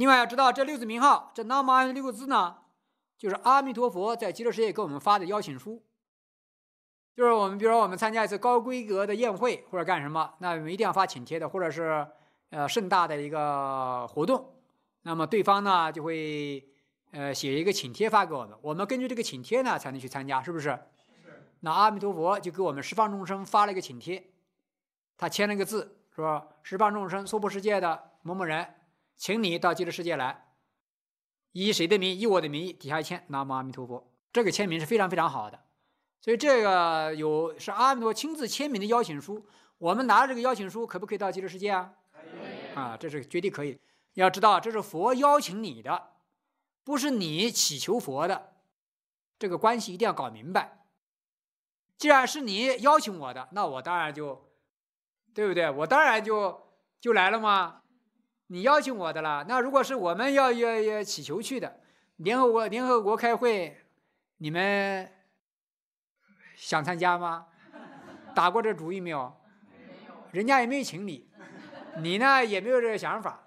另外要知道这六字名号，这南无阿弥六字呢，就是阿弥陀佛在极乐世界给我们发的邀请书，就是我们比如说我们参加一次高规格的宴会或者干什么，那我们一定要发请帖的，或者是呃盛大的一个活动，那么对方呢就会呃写一个请帖发给我们，我们根据这个请帖呢才能去参加，是不是？是。那阿弥陀佛就给我们十方众生发了一个请帖，他签了一个字，是吧？十方众生娑婆世界的某某人。请你到极乐世界来，以谁的名？以我的名义底下签，南无阿弥陀佛。这个签名是非常非常好的，所以这个有是阿弥陀亲自签名的邀请书。我们拿着这个邀请书，可不可以到极乐世界啊？可以，啊，这是绝对可以。要知道，这是佛邀请你的，不是你祈求佛的。这个关系一定要搞明白。既然是你邀请我的，那我当然就，对不对？我当然就就来了吗？你邀请我的啦，那如果是我们要要要祈求去的，联合国联合国开会，你们想参加吗？打过这主意没有？人家也没有请你，你呢也没有这个想法，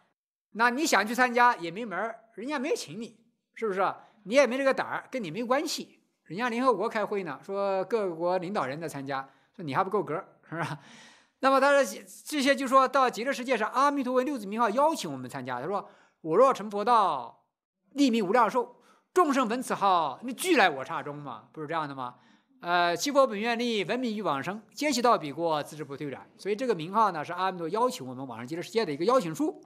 那你想去参加也没门儿，人家没请你，是不是？你也没这个胆儿，跟你没关系，人家联合国开会呢，说各国领导人在参加，说你还不够格，是吧？那么他的这些就说到极乐世界上，阿弥陀为六字名号邀请我们参加。他说：“我若成佛道，利民无量寿，众生闻此号，那俱来我刹中嘛，不是这样的吗？呃，七佛本愿力，闻名欲往生，皆悉道彼国，自知不退转。所以这个名号呢，是阿弥陀邀请我们往生极乐世界的一个邀请书。”